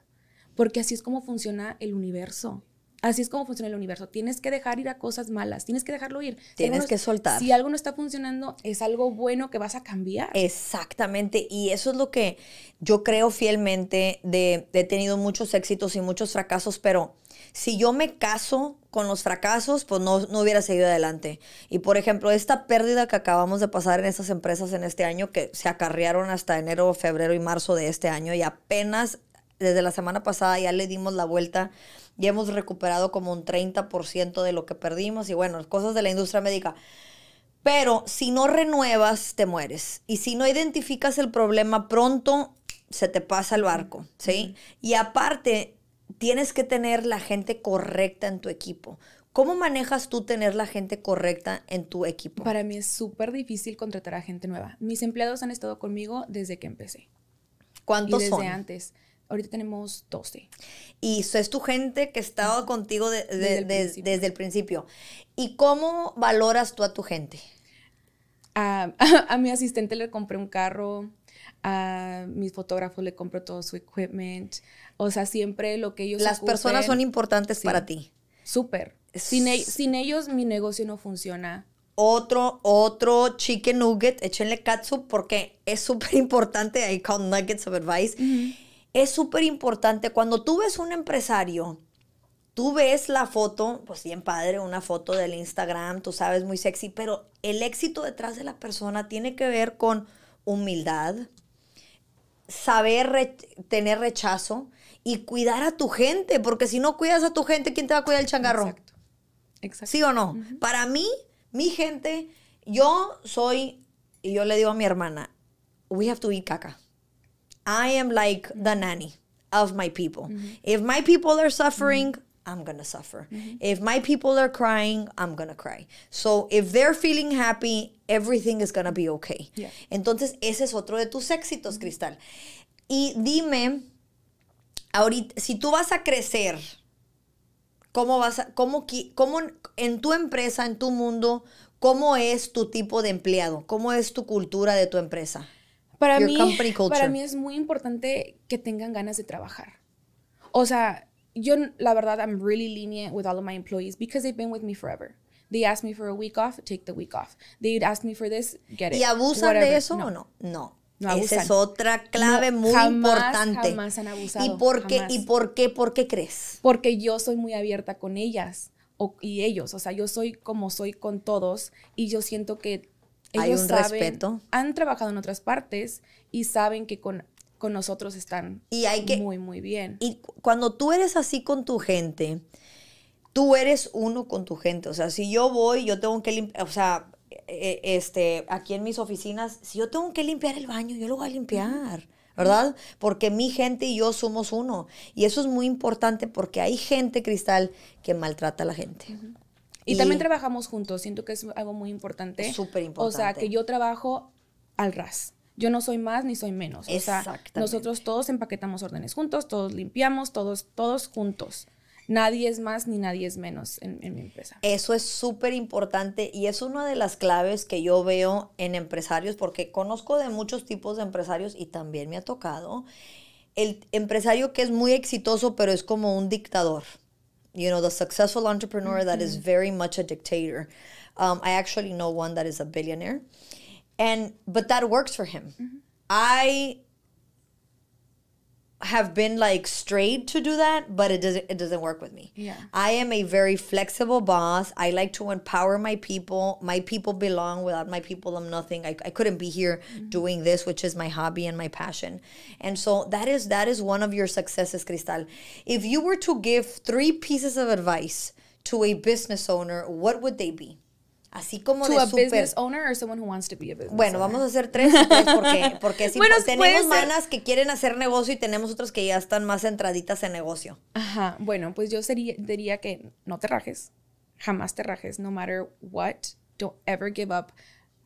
Porque así es como funciona el universo. Así es como funciona el universo. Tienes que dejar ir a cosas malas, tienes que dejarlo ir. Tienes que soltar. Si algo no está funcionando, es algo bueno que vas a cambiar. Exactamente. Y eso es lo que yo creo fielmente de, he tenido muchos éxitos y muchos fracasos, pero si yo me caso con los fracasos, pues no, no, hubiera seguido adelante. Y por ejemplo, esta pérdida que acabamos de pasar en esas empresas en este año, que se acarrearon hasta enero, febrero y marzo de este año, y apenas desde la semana pasada ya le dimos la vuelta ya hemos recuperado como un 30% de lo que perdimos y bueno, cosas de la industria médica. Pero si no renuevas, te mueres. Y si no identificas el problema pronto, se te pasa el barco, ¿sí? Y aparte, tienes que tener la gente correcta en tu equipo. ¿Cómo manejas tú tener la gente correcta en tu equipo? Para mí es súper difícil contratar a gente nueva. Mis empleados han estado conmigo desde que empecé. ¿Cuántos y desde antes. Ahorita tenemos 12. Y eso es tu gente que estaba contigo desde, el principio. ¿Y cómo valoras tú a tu gente? a, <laughs> mi asistente le compré un carro, a mis fotógrafos le compré todo su equipment. O sea, siempre lo que ellos... Las personas son importantes para ti. Súper. Sin, e-, sin ellos mi negocio no funciona otro, otro chicken nugget, échenle katsu porque es súper importante. I call nuggets of advice es súper importante. Cuando tú ves un empresario, tú ves la foto, pues bien padre, una foto del Instagram, tú sabes, muy sexy, pero el éxito detrás de la persona tiene que ver con humildad, saber tener rechazo y cuidar a tu gente, porque si no cuidas a tu gente, ¿quién te va a cuidar el changarro? Exacto. ¿Sí o no? Para mí, mi gente, yo soy, y yo le digo a mi hermana, we have to eat caca. I am like the nanny of my people. Mm-hmm. If my people are suffering, mm-hmm. I'm gonna suffer. Mm-hmm. If my people are crying, I'm gonna cry. So if they're feeling happy, everything is gonna be okay. Entonces, ese es otro de tus éxitos, Cristal. Y dime, ahorita, si tú vas a crecer, ¿cómo vas a, cómo, cómo en tu empresa, en tu mundo, cómo es tu tipo de empleado? ¿Cómo es tu cultura de tu empresa? para mí, para mí es muy importante que tengan ganas de trabajar. O sea, yo, la verdad, I'm really lenient with all of my employees because they've been with me forever. They ask me for a week off, take the week off. They ask me for this, get it. ¿Y abusan de eso o no? No. no abusan. Esa es otra clave muy importante. Jamás han abusado. ¿Y por qué? ¿Y por qué? ¿Por qué crees? Porque yo soy muy abierta con ellas o, y ellos. O sea, yo soy como soy con todos y yo siento que hay un respeto. Han trabajado en otras partes y saben que con, con nosotros están muy, muy bien. Y cuando tú eres así con tu gente, tú eres uno con tu gente. O sea, si yo voy, yo tengo que limpiar, o sea, e, e, este, aquí en mis oficinas, si yo tengo que limpiar el baño, yo lo voy a limpiar. ¿verdad? Porque mi gente y yo somos uno. Y eso es muy importante porque hay gente, Cristal, que maltrata a la gente. Y, también trabajamos juntos, siento que es algo muy importante. Súper importante. O sea, que yo trabajo al ras. Yo no soy más ni soy menos. O nosotros todos empaquetamos órdenes juntos, todos limpiamos, todos, todos juntos. Nadie es más ni nadie es menos en, en mi empresa. Eso es súper importante y es una de las claves que yo veo en empresarios, porque conozco de muchos tipos de empresarios y también me ha tocado el empresario que es muy exitoso, pero es como un dictador. you know the successful entrepreneur mm-hmm. that is mm-hmm. very much a dictator um, i actually know one that is a billionaire and but that works for him mm-hmm. i have been like straight to do that, but it doesn't it doesn't work with me. Yeah. I am a very flexible boss. I like to empower my people. My people belong. Without my people, I'm nothing. I, I couldn't be here mm-hmm. doing this, which is my hobby and my passion. And so that is that is one of your successes, Cristal. If you were to give three pieces of advice to a business owner, what would they be? así como de business owner or someone who wants to be a business Bueno, vamos a hacer tres, porque, <laughs> porque si tenemos manas que quieren hacer negocio y tenemos otros que ya están más centraditas en negocio. Ajá, bueno, pues yo sería, diría que no te rajes, jamás te rajes, no matter what, don't ever give up.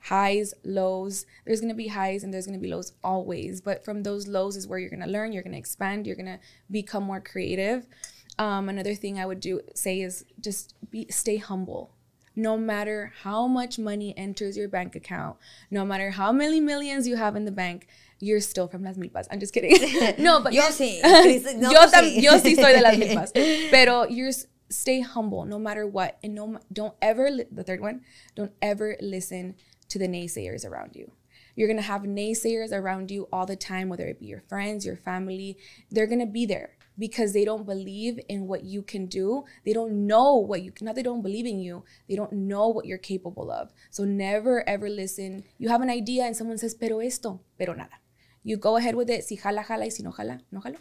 Highs, lows. There's going to be highs and there's going to be lows always. But from those lows is where you're going to learn, you're going to expand, you're going to become more creative. Um, another thing I would do say is just be stay humble. no matter how much money enters your bank account, no matter how many millions you have in the bank, you're still from Las Milpas. I'm just kidding. <laughs> <laughs> no, but yo you're, sí. No, <laughs> yo, tam, sí. yo sí soy de Las Milpas. Pero you're stay humble no matter what and no don't ever the third one, don't ever listen to the naysayers around you. You're going to have naysayers around you all the time whether it be your friends, your family, they're going to be there because they don't believe in what you can do. They don't know what you not they don't believe in you. They don't know what you're capable of. So never ever listen. You have an idea and someone says pero esto, pero nada. You go ahead with it. Si jala jala y si no jala, no jalo.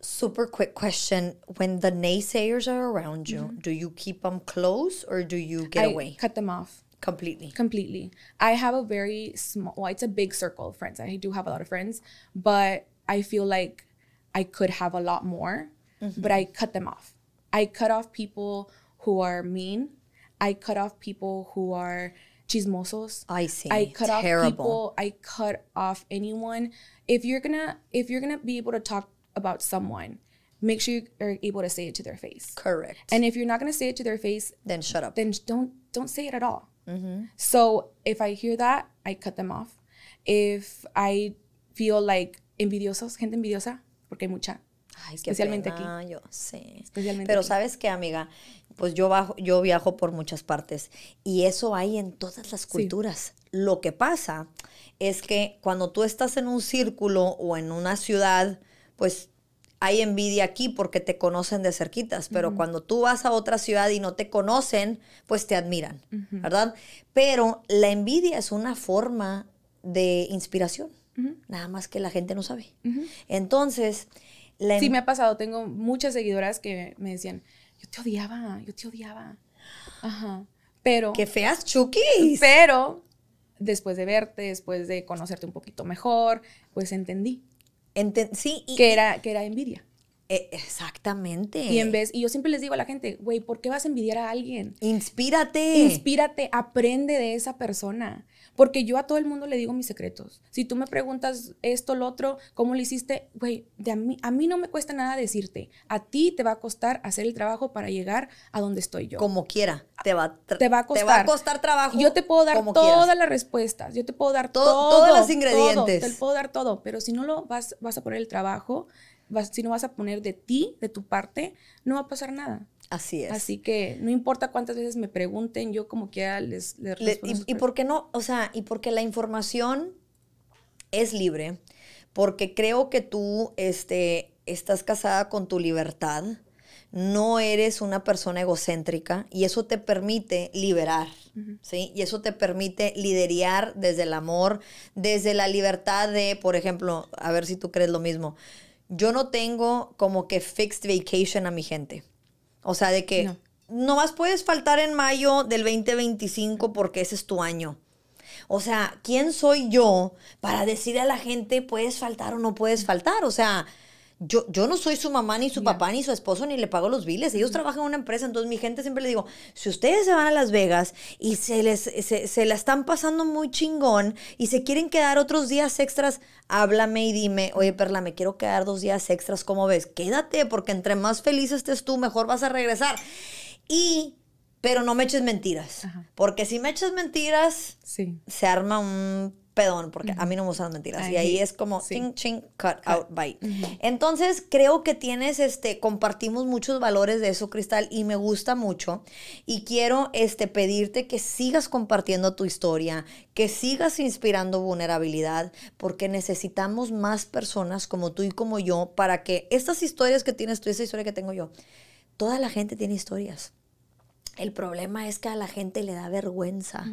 Super quick question: When the naysayers are around you, mm-hmm. do you keep them close or do you get I away? Cut them off completely completely i have a very small well it's a big circle of friends i do have a lot of friends but i feel like I could have a lot more, mm-hmm. but I cut them off. I cut off people who are mean. I cut off people who are chismosos. I see. I cut Terrible. off people. I cut off anyone. If you're gonna, if you're gonna be able to talk about someone, make sure you're able to say it to their face. Correct. And if you're not gonna say it to their face, then shut up. Then don't don't say it at all. Mm-hmm. So if I hear that, I cut them off. If I feel like envidiosos, gente envidiosa, porque hay mucha. especialmente aquí. Especialmente Pero sabes qué, amiga, pues yo, bajo, yo viajo por muchas partes y eso hay en todas las culturas. Lo que pasa es que cuando tú estás en un círculo o en una ciudad, pues hay envidia aquí porque te conocen de cerquitas, pero cuando tú vas a otra ciudad y no te conocen, pues te admiran, ¿verdad? Pero la envidia es una forma de inspiración. Nada más que la gente no sabe. Entonces... La... Sí, me ha pasado. Tengo muchas seguidoras que me decían, yo te odiaba, yo te odiaba. Ajá. Pero... ¡Qué feas Chucky. Pero después de verte, después de conocerte un poquito mejor, pues entendí. sí. que, era, que era envidia. E, exactamente. Y en vez, y yo siempre les digo a la gente, güey, ¿por qué vas a envidiar a alguien? Inspírate. Inspírate, aprende de esa persona. Porque yo a todo el mundo le digo mis secretos. Si tú me preguntas esto, lo otro, cómo lo hiciste, güey, a mí, a mí no me cuesta nada decirte. A ti te va a costar hacer el trabajo para llegar a donde estoy yo. Como quiera, te va, te a costar. trabajo. Yo te puedo dar todas las respuestas, yo te puedo dar todo, todos los ingredientes. te puedo dar todo, pero si no lo vas, vas a poner el trabajo, si no vas a poner de ti, de tu parte, no va a pasar nada. Así es. Así que no importa cuántas veces me pregunten, yo como que les, les y, por qué no, o sea, y porque la información es libre, porque creo que tú este, estás casada con tu libertad, no eres una persona egocéntrica y eso te permite liberar, ¿sí? Y eso te permite liderar desde el amor, desde la libertad de, por ejemplo, a ver si tú crees lo mismo, yo no tengo como que fixed vacation a mi gente. O sea, de que no. nomás puedes faltar en mayo del 2025 porque ese es tu año. O sea, ¿quién soy yo para decir a la gente puedes faltar o no puedes faltar? O sea, yo, no soy su mamá, ni su papá, ni su esposo, ni le pago los biles. Ellos trabajan en una empresa, entonces mi gente siempre le digo, si ustedes se van a Las Vegas y se, les, se, la están pasando muy chingón y se quieren quedar otros días extras, háblame y dime, oye Perla, me quiero quedar dos días extras, ¿cómo ves? Quédate, porque entre más feliz estés tú, mejor vas a regresar. Y pero no me eches mentiras. Porque si me eches mentiras, se arma un Perdón, porque a mí no me gustan mentiras. y ahí es como ching, ching, cut, out, bite. Entonces, creo que tienes, este, compartimos muchos valores de eso, Cristal, y me gusta mucho. Y quiero, este, pedirte que sigas compartiendo tu historia, que sigas inspirando vulnerabilidad, porque necesitamos más personas como tú y como yo para que estas historias que tienes tú, y esa historia que tengo yo, toda la gente tiene historias. El problema es que a la gente le da vergüenza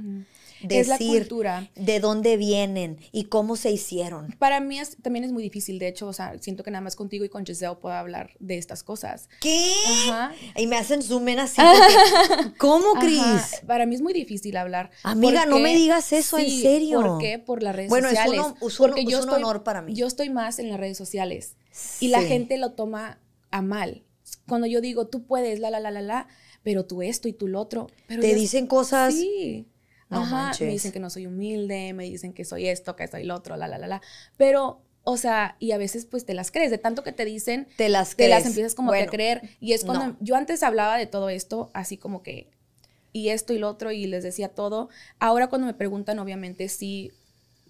decir de dónde vienen y cómo se hicieron. Para mí también es muy difícil, de hecho, siento que nada más contigo y con Giselle puedo hablar de estas cosas. ¿Qué? Y me hacen zoom en así. <laughs> ¿Cómo, Cris? Para mí es muy difícil hablar. Amiga, no me digas eso, en serio. ¿Por qué? Por las redes sociales. Bueno, es un, un, honor para mí. Yo estoy más en las redes sociales y la gente lo toma a mal. Cuando yo digo, tú puedes, la, la, la, la, la pero tú esto y tú lo otro. Te dicen cosas. Sí. Ajá, me dicen que no soy humilde, me dicen que soy esto, que soy lo otro, la, la, la, la. Pero o sea, y a veces pues te las crees, de tanto que te dicen, te las, crees. Te las empiezas como a creer. Y es cuando yo antes hablaba de todo esto, así como que, y esto y lo otro, y les decía todo. Ahora cuando me preguntan, obviamente sí,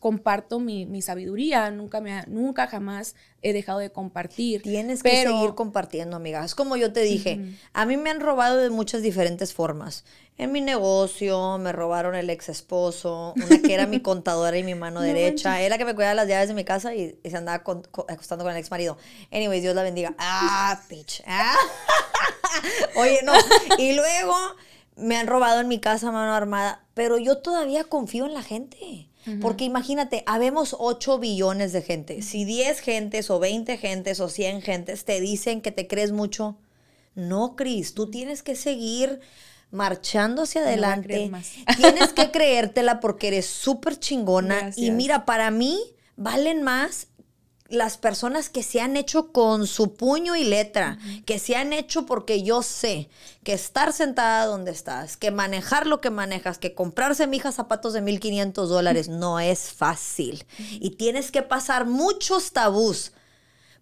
comparto mi, sabiduría, nunca, me nunca jamás he dejado de compartir. Tienes que seguir compartiendo, amigas. Es como yo te dije, a mí me han robado de muchas diferentes formas. En mi negocio me robaron el ex esposo, una que era mi <laughs> contadora y mi mano derecha, era la que me cuidaba las llaves de mi casa y, se andaba acostando con el ex marido. Anyways, Dios la bendiga. Ah, bitch. Ah. <laughs> Oye, no. Y luego me han robado en mi casa mano armada, pero yo todavía confío en la gente. Porque imagínate, habemos 8 billones de gente. Si 10 gentes o 20 gentes o 100 gentes te dicen que te crees mucho, no, Cris, tú tienes que seguir marchando hacia adelante. <laughs> tienes que creértela porque eres súper chingona. Y mira, para mí valen más las personas que se han hecho con su puño y letra, que se han hecho porque yo sé que estar sentada donde estás, que manejar lo que manejas, que comprarse, hija zapatos de 1500 dólares no es fácil. Y tienes que pasar muchos tabús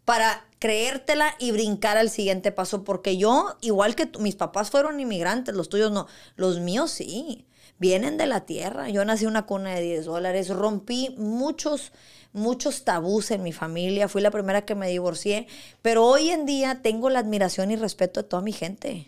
para creértela y brincar al siguiente paso, porque yo, igual que mis papás fueron inmigrantes, los tuyos no, los míos sí vienen de la tierra. Yo nací en una cuna de 10 dólares, rompí muchos, muchos tabús en mi familia, fui la primera que me divorcié, pero hoy en día tengo la admiración y respeto de toda mi gente.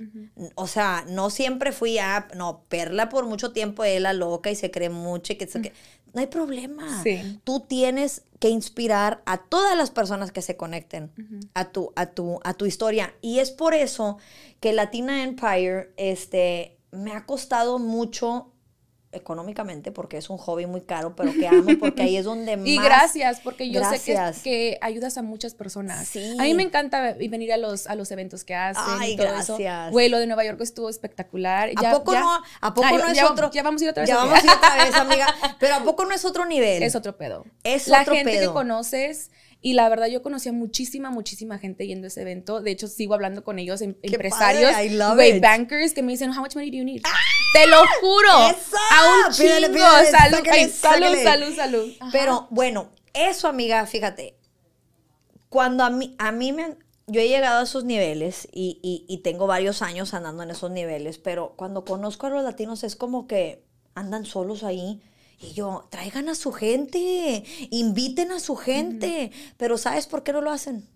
O sea, no siempre fui a, no, Perla por mucho tiempo es la loca y se cree mucho y que... Mm. No hay problema. Tú tienes que inspirar a todas las personas que se conecten a, tu, a, tu, a tu historia. Y es por eso que Latina Empire este, me ha costado mucho económicamente porque es un hobby muy caro, pero que amo porque ahí es donde <laughs> más... Y gracias, porque yo sé que, que, ayudas a muchas personas. Sí. A mí me encanta venir a los, a los eventos que hacen. Ay, gracias. vuelo de Nueva York estuvo espectacular. ¿A poco no, ¿a poco no es otro? Ya vamos a ir otra vez. Ya vamos a ir <laughs> otra vez, amiga. Pero ¿a poco no es otro nivel? Es otro pedo. Es La gente que conoces y la verdad, yo conocí a muchísima, muchísima gente yendo a ese evento. De hecho, sigo hablando con ellos, em, empresarios, bankers, que me dicen, how much money do you need? ¡Ah! Te lo juro. A un salud, salud, salud, Pero bueno, eso, amiga, fíjate. Cuando a mí, a mí me yo he llegado a esos niveles y, y, y, tengo varios años andando en esos niveles, pero cuando conozco a los latinos es como que andan solos ahí y yo, traigan a su gente, inviten a su gente. Pero ¿sabes por qué no lo hacen?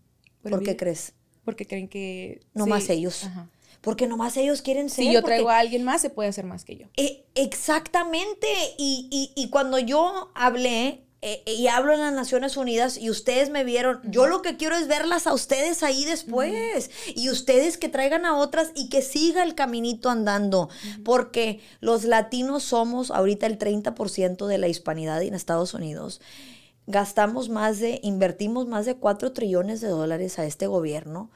¿Por, qué crees? Porque creen que... No más ellos. Porque Porque nomás ellos quieren ser. Si yo traigo a alguien más, se puede hacer más que yo. Eh, exactamente. y, cuando yo hablé eh, y hablo en las Naciones Unidas y ustedes me vieron. Yo lo que quiero es verlas a ustedes ahí después y ustedes que traigan a otras y que siga el caminito andando, porque los latinos somos ahorita el 30% de la hispanidad en Estados Unidos gastamos más de, invertimos más de 4 trillones de dólares a este gobierno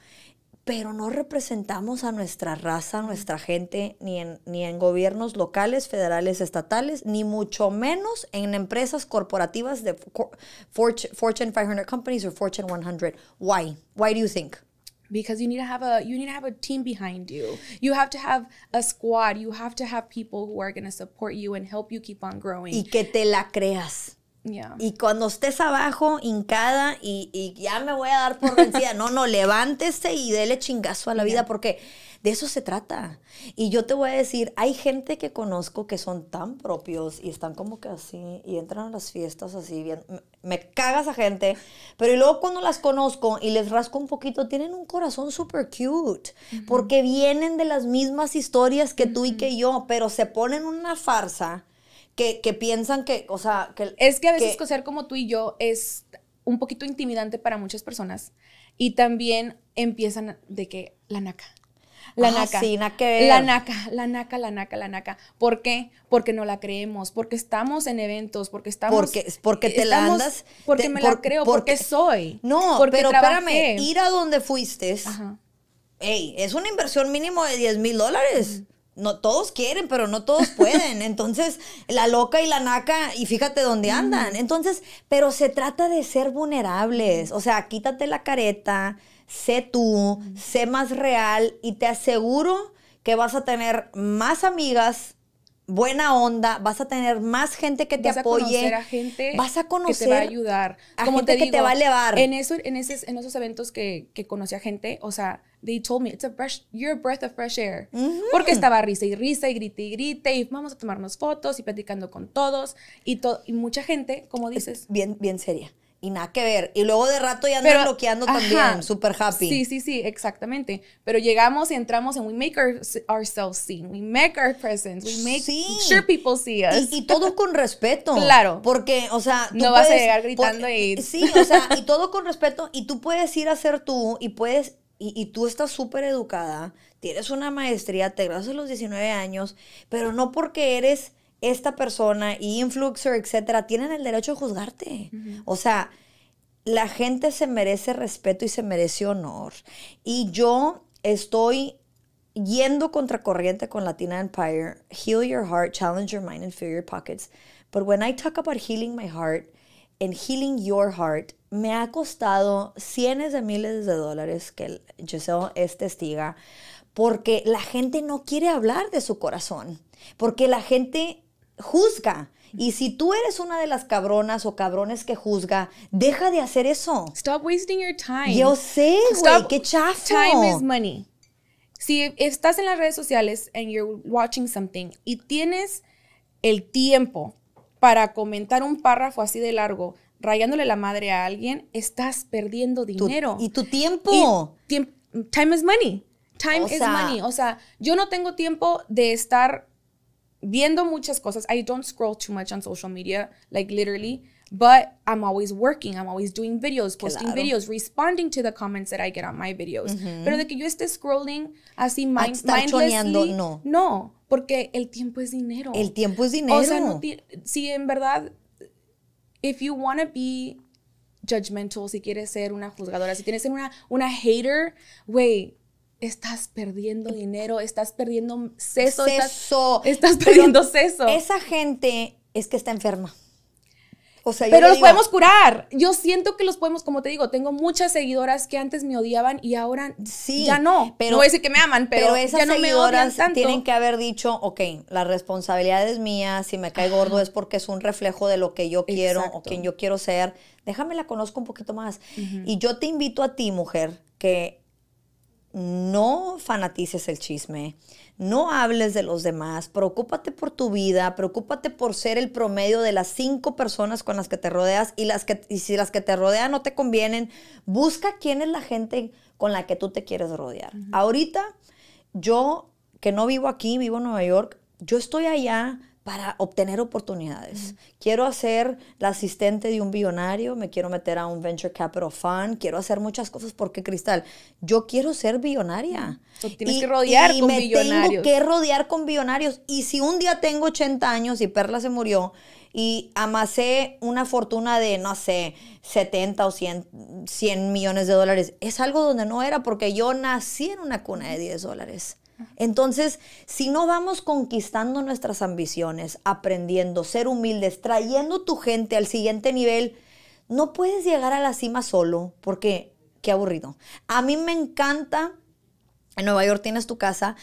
pero no representamos a nuestra raza, a nuestra gente, ni en, gobiernos locales, federales, estatales, ni mucho menos en empresas corporativas de Fortune 500 companies o Fortune 100. Why? Why do you think? because you need to have a you need to have a team behind you. You have to have a squad. You have to have people who are going to support you and help you keep on growing. Y que te la creas. Y cuando estés abajo, hincada, y, ya me voy a dar por vencida. No, no, <laughs> levántese y dele chingazo a la vida, porque de eso se trata. Y yo te voy a decir, hay gente que conozco que son tan propios y están como que así, y entran a las fiestas así, bien. Me, cagas a gente, pero y luego cuando las conozco y les rasco un poquito, tienen un corazón súper cute, porque vienen de las mismas historias que tú y que yo, pero se ponen una farsa que, piensan que, o sea, que... Es que a veces coser como tú y yo es un poquito intimidante para muchas personas y también empiezan de que la naca. La ah, naca. La naca, la naca, la naca, la naca. ¿Por qué? Porque no la creemos, porque estamos en eventos, porque estamos. Porque, porque te la andas. Porque me la creo, porque, soy. No, pero espérame, ir a donde fuiste. es una inversión mínimo de 10 mil dólares no todos quieren, pero no todos <laughs> pueden. Entonces, la loca y la naca, y fíjate dónde andan. Entonces, pero se trata de ser vulnerables. O sea, quítate la careta, sé tú, sé más real y te aseguro que vas a tener más amigas, buena onda, vas a tener más gente que te apoye. Vas a conocer a gente vas a conocer que te va a ayudar. A Como gente te que te va a elevar. En, eso, en, esos, en esos eventos que, que conocí a gente, o sea, they told me, it's a fresh, you're breath of fresh air. Mm-hmm. Porque estaba risa y risa y grite y grite y vamos a tomarnos fotos y platicando con todos y, y mucha gente, como dices. Bien, bien seria. Y nada que ver. Y luego de rato ya andan bloqueando también, super happy. Sí, sí, sí, exactamente. Pero llegamos y entramos en we make ourselves seen, we make our presence, we make sure people see us. Y, todos todo con respeto. claro. Porque, o sea, no vas a llegar gritando y... Sí, o sea, y todo con respeto. Y tú puedes ir a ser tú y puedes y, tú estás súper educada, tienes una maestría, te graduas a los 19 años, pero no porque eres esta persona y influencer, etcétera, tienen el derecho a juzgarte. O sea, la gente se merece respeto y se merece honor. Y yo estoy yendo contracorriente con Latina Empire, Heal Your Heart, Challenge Your Mind and Fill Your Pockets. But when I talk about healing my heart and healing your heart, me ha costado cientos de miles de dólares, que Giselle es testiga, porque la gente no quiere hablar de su corazón, porque la gente juzga. Y si tú eres una de las cabronas o cabrones que juzga, deja de hacer eso. Stop wasting your time. Yo sé, güey, qué Time is money. Si estás en las redes sociales and you're watching something y tienes el tiempo para comentar un párrafo así de largo rayándole la madre a alguien, estás perdiendo dinero. y tu tiempo. time is money. Time is money. O sea, yo no tengo tiempo de estar viendo muchas cosas. I don't scroll too much on social media, like literally. But I'm always working, I'm always doing videos, posting videos, responding to the comments that I get on my videos. Pero de que yo esté scrolling así mind mindlessly, no. No, porque el tiempo es dinero. El tiempo es dinero. O sea, no, si en verdad if you want to be judgmental, si quieres ser una juzgadora, si tienes ser una, una hater, güey, estás perdiendo dinero, estás perdiendo seso, seso. Estás, perdiendo seso. Esa gente es que está enferma pero los podemos curar. Yo siento que los podemos, como te digo, tengo muchas seguidoras que antes me odiaban y ahora sí, ya no. Pero, no que me aman, pero, esas no seguidoras me odian tanto. tienen que haber dicho, ok, la responsabilidad es mía, si me cae gordo es porque es un reflejo de lo que yo quiero o quien yo quiero ser. Déjame la conozco un poquito más. Y yo te invito a ti, mujer, que no fanatices el chisme no hables de los demás, preocúpate por tu vida, preocúpate por ser el promedio de las cinco personas con las que te rodeas y, las que, si las que te rodean no te convienen, busca quién es la gente con la que tú te quieres rodear. Ahorita, yo que no vivo aquí, vivo en Nueva York, yo estoy allá para obtener oportunidades. Quiero hacer la asistente de un billonario, me quiero meter a un venture capital fund, quiero hacer muchas cosas porque Cristal, yo quiero ser billonaria. tienes y, que rodear y con me billonarios. Tengo que rodear con billonarios y si un día tengo 80 años y Perla se murió y amasé una fortuna de no sé, 70 o 100, 100 millones de dólares, es algo donde no era porque yo nací en una cuna de 10 dólares. Entonces, si no vamos conquistando nuestras ambiciones, aprendiendo, ser humildes, trayendo tu gente al siguiente nivel, no puedes llegar a la cima solo, porque qué aburrido. A mí me encanta, en Nueva York tienes tu casa,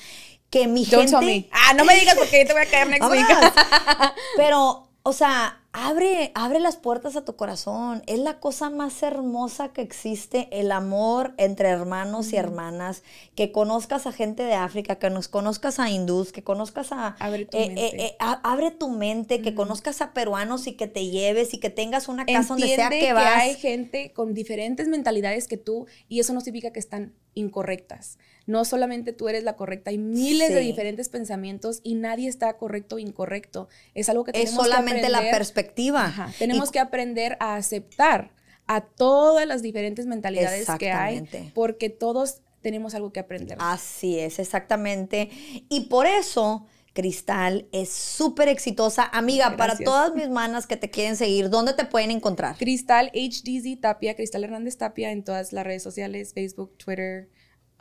que mi gente... Ah, no me digas porque yo te voy a caer <laughs> Pero o sea, abre, abre las puertas a tu corazón. Es la cosa más hermosa que existe, el amor entre hermanos y hermanas, que conozcas a gente de África, que nos conozcas a hindús, que conozcas a... Abre tu eh, mente. Eh, eh, abre tu mente, que conozcas a peruanos y que te lleves y que tengas una casa donde sea que, que hay gente con diferentes mentalidades que tú y eso no significa que están incorrectas no solamente tú eres la correcta, hay miles de diferentes pensamientos y nadie está correcto o incorrecto. Es algo que tenemos que aprender. Es solamente la perspectiva. Tenemos que aprender a aceptar a todas las diferentes mentalidades que hay, porque todos tenemos algo que aprender. Así es, exactamente. Y por eso... Cristal es súper exitosa. Amiga, para todas mis <laughs> manas que te quieren seguir, ¿dónde te pueden encontrar? Cristal HDZ Tapia, Cristal Hernández Tapia en todas las redes sociales, Facebook, Twitter,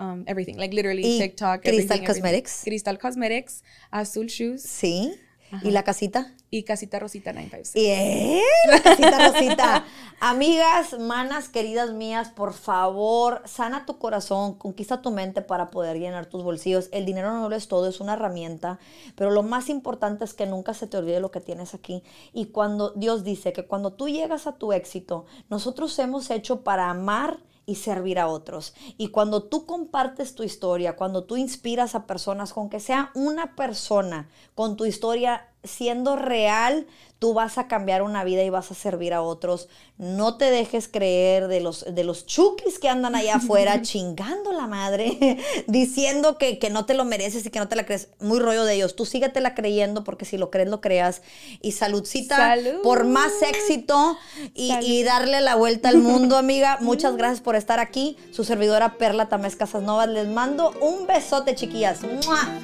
Um, everything, like literally TikTok. Crystal Cosmetics. Crystal Cosmetics, Azul Shoes. Sí. ¿Y la casita? Y casita Rosita 956. Bien, la casita Rosita. Amigas, manas, queridas mías, por favor, sana tu corazón, conquista tu mente para poder llenar tus bolsillos. El dinero no lo es todo, es una herramienta, pero lo más importante es que nunca se te olvide lo que tienes aquí. Y cuando Dios dice que cuando tú llegas a tu éxito, nosotros hemos hecho para amar y servir a otros. Y cuando tú compartes tu historia, cuando tú inspiras a personas, con que sea una persona con tu historia siendo real, tú vas a cambiar una vida y vas a servir a otros. No te dejes creer de los, de los chukis que andan allá afuera <laughs> chingando la madre, <laughs> diciendo que, no te lo mereces y que no te la crees. Muy rollo de ellos. Tú la creyendo porque si lo crees, lo creas. Y saludcita por más éxito y, darle la vuelta al mundo, amiga. Muchas gracias por estar aquí. Su servidora Perla Tamés Casas Novas. Les mando un besote, chiquillas. ¡Mua!